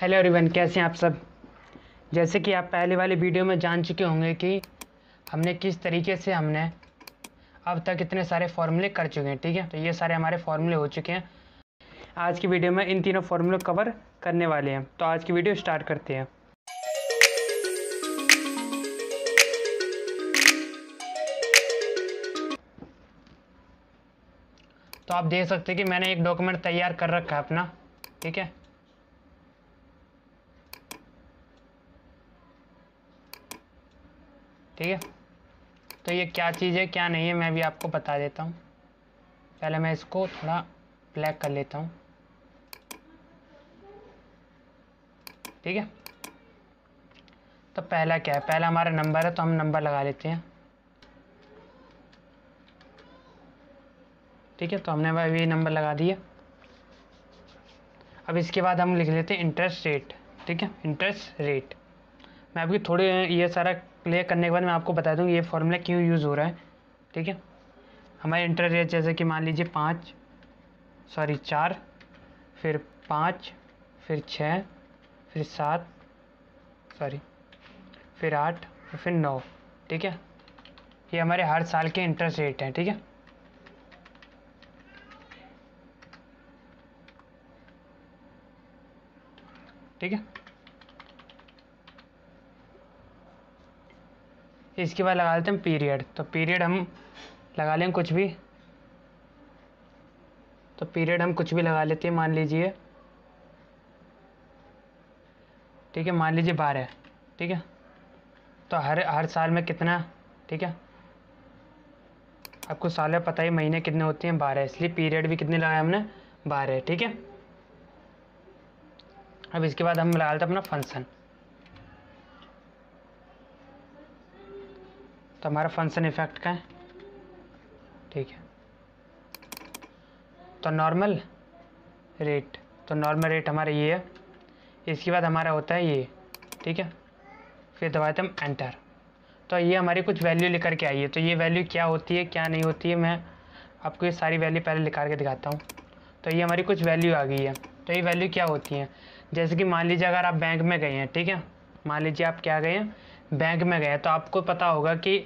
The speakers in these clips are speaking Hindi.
हेलो एवरीवन कैसे हैं आप सब जैसे कि आप पहले वाले वीडियो में जान चुके होंगे कि हमने किस तरीके से हमने अब तक इतने सारे फॉर्मूले कर चुके हैं ठीक है तो ये सारे हमारे फॉर्मूले हो चुके हैं आज की वीडियो में इन तीनों फॉर्मूले कवर करने वाले हैं तो आज की वीडियो स्टार्ट करते हैं तो आप देख सकते हैं कि मैंने एक डॉक्यूमेंट तैयार कर रखा है अपना ठीक है ठीक है तो ये क्या चीज़ है क्या नहीं है मैं भी आपको बता देता हूँ पहले मैं इसको थोड़ा ब्लैक कर लेता हूँ ठीक है तो पहला क्या है पहला हमारा नंबर है तो हम नंबर लगा लेते हैं ठीक है तो हमने भाई नंबर लगा दिया अब इसके बाद हम लिख लेते हैं इंटरेस्ट रेट ठीक है इंटरेस्ट रेट मैं अभी थोड़े ये सारा क्लियर करने के बाद मैं आपको बता दूँ ये फॉर्मूला क्यों यूज़ हो रहा है ठीक है हमारे इंटर रेट जैसे कि मान लीजिए पाँच सॉरी चार फिर पाँच फिर छः फिर सात सॉरी फिर आठ और फिर नौ ठीक है ये हमारे हर साल के इंटरेस्ट रेट हैं ठीक है ठीक है इसके बाद लगा लेते हैं पीरियड तो पीरियड हम लगा लें कुछ भी तो पीरियड हम कुछ भी लगा लेते हैं मान लीजिए ठीक है मान लीजिए बारह ठीक है तो हर हर साल में कितना ठीक है आपको साल में पता ही महीने कितने होते हैं बारह इसलिए पीरियड भी कितने लगाए हमने बारह ठीक है अब इसके बाद हम लगा लेते हैं अपना फंक्शन तो हमारा फंक्शन इफेक्ट का है ठीक है तो नॉर्मल रेट तो नॉर्मल रेट हमारा ये है इसके बाद हमारा होता है ये ठीक है फिर दबाते हम एंटर तो ये हमारी कुछ वैल्यू लेकर के आई है तो ये वैल्यू क्या होती है क्या नहीं होती है मैं आपको ये सारी वैल्यू पहले लिखा के दिखाता हूँ तो ये हमारी कुछ वैल्यू आ गई है तो ये वैल्यू क्या होती हैं जैसे कि मान लीजिए अगर आप बैंक में गए हैं ठीक है मान लीजिए आप क्या गए हैं बैंक में गए हैं तो आपको पता होगा कि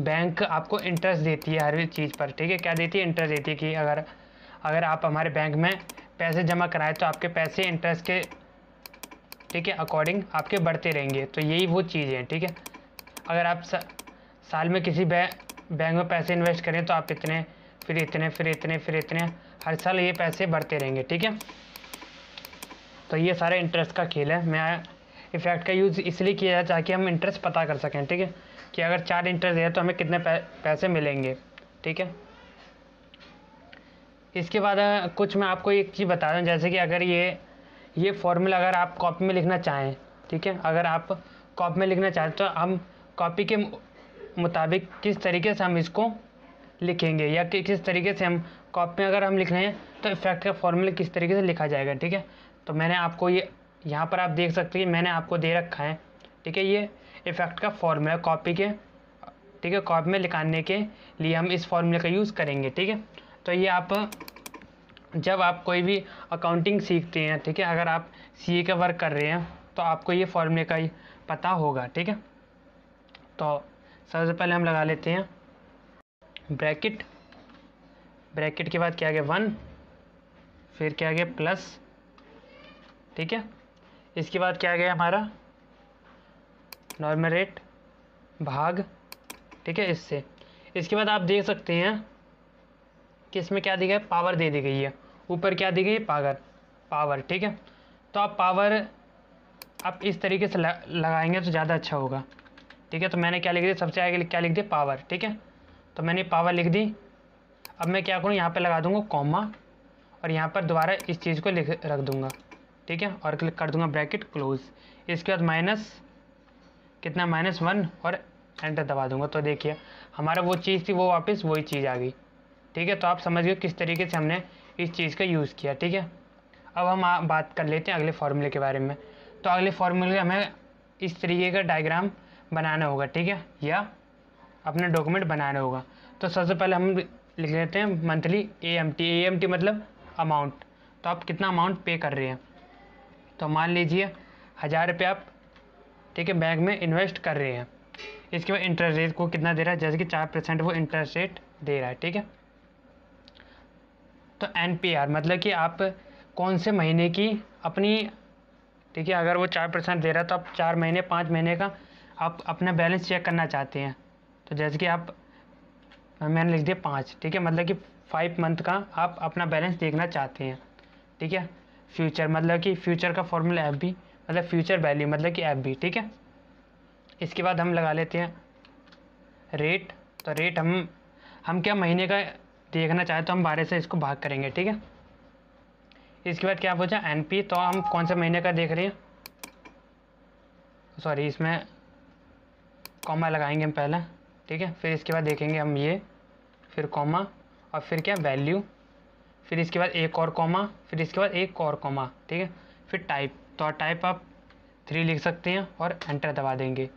बैंक आपको इंटरेस्ट देती है हर चीज़ पर ठीक है क्या देती है इंटरेस्ट देती है कि अगर अगर आप हमारे बैंक में पैसे जमा कराएं तो आपके पैसे इंटरेस्ट के ठीक है अकॉर्डिंग आपके बढ़ते रहेंगे तो यही वो चीज़ है ठीक है अगर आप सा, साल में किसी बै, बैंक में पैसे इन्वेस्ट करें तो आप इतने फिर इतने फिर इतने फिर इतने हर साल ये पैसे बढ़ते रहेंगे ठीक है तो ये सारे इंटरेस्ट का खेल है मैं इफेक्ट का यूज़ इसलिए किया जाए ताकि हम इंटरेस्ट पता कर सकें ठीक है कि अगर चार इंटरेस्ट है तो हमें कितने पैसे मिलेंगे ठीक है इसके बाद कुछ मैं आपको एक चीज़ बता दूँ जैसे कि अगर ये ये फॉर्मूला अगर आप कॉपी में लिखना चाहें ठीक है अगर आप कॉपी में लिखना चाहें तो हम कॉपी के मुताबिक किस तरीके से हम इसको लिखेंगे या कि किस तरीके से हम कॉपी में अगर हम लिख रहे हैं तो इफेक्ट का फॉर्मूला किस तरीके से लिखा जाएगा ठीक है तो मैंने आपको ये यहाँ पर आप देख सकते हैं मैंने आपको दे रखा है ठीक है ये इफ़ेक्ट का फॉर्मूला कॉपी के ठीक है कॉपी में लिखाने के लिए हम इस फॉर्मूले का यूज़ करेंगे ठीक है तो ये आप जब आप कोई भी अकाउंटिंग सीखते हैं ठीक है अगर आप सी का वर्क कर रहे हैं तो आपको ये फॉर्मूले का पता होगा ठीक है तो सबसे पहले हम लगा लेते हैं ब्रैकेट ब्रैकेट के बाद क्या आ गया वन फिर क्या आ गया प्लस ठीक है इसके बाद क्या गया हमारा नॉर्मल रेट भाग ठीक है इससे इसके बाद आप देख सकते हैं कि इसमें क्या दी गई पावर दे दी गई है ऊपर क्या दी गई पावर पावर ठीक है तो आप पावर आप इस तरीके से लगाएंगे तो ज़्यादा अच्छा होगा ठीक है तो मैंने क्या लिख दिया सबसे आगे क्या लिख दिया पावर ठीक है तो मैंने पावर लिख दी अब मैं क्या करूँ यहाँ पे लगा दूँगा कॉमा और यहाँ पर दोबारा इस चीज़ को लिख रख दूँगा ठीक है और क्लिक कर दूंगा ब्रैकेट क्लोज इसके बाद माइनस कितना माइनस वन और एंटर दबा दूंगा तो देखिए हमारा वो चीज़ थी वो वापस वही चीज़ आ गई ठीक है तो आप समझ गए किस तरीके से हमने इस चीज़ का यूज़ किया ठीक है अब हम बात कर लेते हैं अगले फार्मूले के बारे में तो अगले फार्मूले हमें इस तरीके का डायग्राम बनाना होगा ठीक है या अपना डॉक्यूमेंट बनाना होगा तो सबसे पहले हम लिख लेते हैं monthly A M T A M T मतलब अमाउंट तो आप कितना अमाउंट पे कर रहे हैं तो मान लीजिए हज़ार रुपये आप ठीक है बैंक में इन्वेस्ट कर रहे हैं इसके बाद इंटरेस्ट रेट को कितना दे रहा है जैसे कि चार परसेंट वो इंटरेस्ट रेट दे रहा है ठीक है तो एन मतलब कि आप कौन से महीने की अपनी ठीक है अगर वो चार परसेंट दे रहा है तो आप चार महीने पाँच महीने का आप अपना बैलेंस चेक करना चाहते हैं तो जैसे कि आप मैंने लिख दिया पाँच ठीक है मतलब कि फाइव मंथ का आप अपना बैलेंस देखना चाहते हैं ठीक है फ्यूचर मतलब कि फ्यूचर का फॉर्मूला एफ बी मतलब फ्यूचर वैल्यू मतलब कि एफ बी ठीक है इसके बाद हम लगा लेते हैं रेट तो रेट हम हम क्या महीने का देखना चाहें तो हम बारह से इसको भाग करेंगे ठीक है इसके बाद क्या पूछा एन पी तो हम कौन से महीने का देख रहे हैं सॉरी इसमें कॉमा लगाएंगे हम पहले ठीक है फिर इसके बाद देखेंगे हम ये फिर कॉमा और फिर क्या वैल्यू फिर इसके बाद एक और कॉमा फिर इसके बाद एक और कॉमा ठीक है फिर टाइप तो टाइप आप थ्री लिख सकते हैं और एंटर दबा देंगे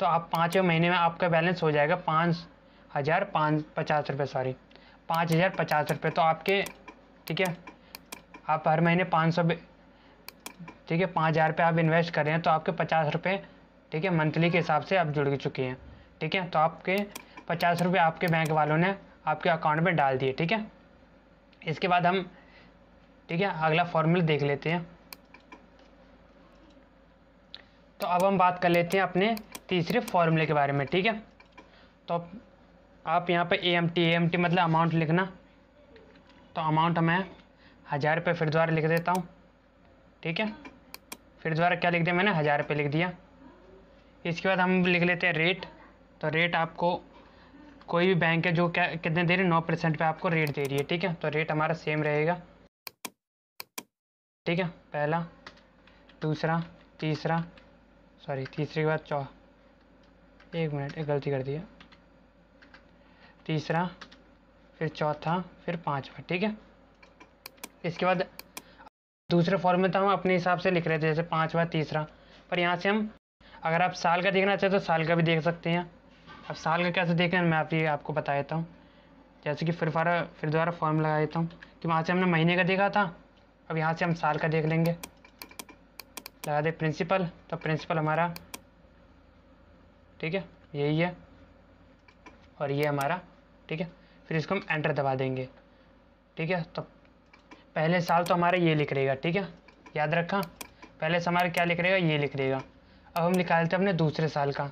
तो आप पाँचवें महीने में आपका बैलेंस हो जाएगा पाँच हज़ार पाँच पचास रुपये सॉरी पाँच हज़ार पचास रुपये तो आपके ठीक है आप हर महीने पाँच सौ ठीक है पाँच हज़ार रुपये आप इन्वेस्ट कर रहे हैं तो आपके पचास रुपये ठीक है मंथली के हिसाब से आप जुड़ चुके हैं ठीक है तो आपके पचास रुपये आपके बैंक वालों ने आपके अकाउंट में डाल दिए ठीक है इसके बाद हम ठीक है अगला फॉर्मूला देख लेते हैं तो अब हम बात कर लेते हैं अपने तीसरे फॉर्मूले के बारे में ठीक है तो आप यहाँ पर A M T A M T मतलब अमाउंट लिखना तो अमाउंट मैं हज़ार रुपये फिर द्वारा लिख देता हूँ ठीक है फिर द्वारा क्या लिख दिया मैंने हज़ार रुपये लिख दिया इसके बाद हम लिख लेते हैं रेट तो रेट आपको कोई भी बैंक है जो क्या कितने दे रही है नौ परसेंट पर आपको रेट दे रही है ठीक है तो रेट हमारा सेम रहेगा ठीक है पहला दूसरा तीसरा सॉरी तीसरे के बाद चौ एक मिनट एक गलती कर दिया तीसरा फिर चौथा फिर पाँचवा ठीक है इसके बाद दूसरे फॉर्म में तो हम अपने हिसाब से लिख रहे थे जैसे पाँचवा तीसरा पर यहाँ से हम अगर आप साल का देखना चाहते तो साल का भी देख सकते हैं अब साल का कैसे देखें मैं आप ये आपको बता देता हूँ जैसे कि फिर फारा फिर दोबारा फॉर्म लगा देता हूँ कि वहाँ से हमने महीने का देखा था अब यहाँ से हम साल का देख लेंगे लगा दे प्रिंसिपल तो प्रिंसिपल हमारा ठीक है यही है और ये हमारा ठीक है फिर इसको हम एंटर दबा देंगे ठीक है तो पहले साल तो हमारा ये लिख रहेगा ठीक है याद रखा पहले से हमारा क्या लिख रहेगा ये लिख रहेगा अब हम निकालते हैं अपने दूसरे साल का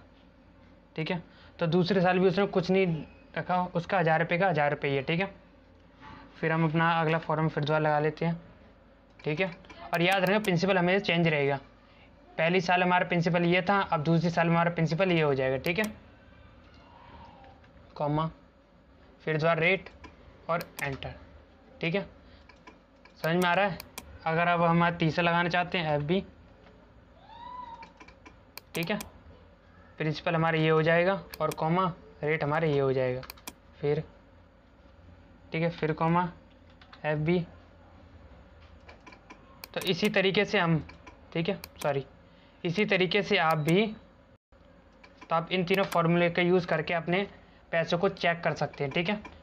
ठीक है तो दूसरे साल भी उसने कुछ नहीं रखा उसका हज़ार रुपये का हज़ार रुपये ही है ठीक है फिर हम अपना अगला फॉर्म फिर दोबारा लगा लेते हैं ठीक है और याद रखें प्रिंसिपल हमेशा चेंज रहेगा पहली साल हमारा प्रिंसिपल ये था अब दूसरे साल हमारा प्रिंसिपल ये हो जाएगा ठीक है कॉमा फिर द्वारा रेट और एंटर ठीक है समझ में आ रहा है अगर अब हमारा तीसरा लगाना चाहते हैं एफ बी ठीक है प्रिंसिपल हमारा ये हो जाएगा और कॉमा रेट हमारा ये हो जाएगा फिर ठीक है फिर कॉमा एफ बी तो इसी तरीके से हम ठीक है सॉरी इसी तरीके से आप भी तो आप इन तीनों फॉर्मूले का यूज़ करके अपने पैसों को चेक कर सकते हैं ठीक है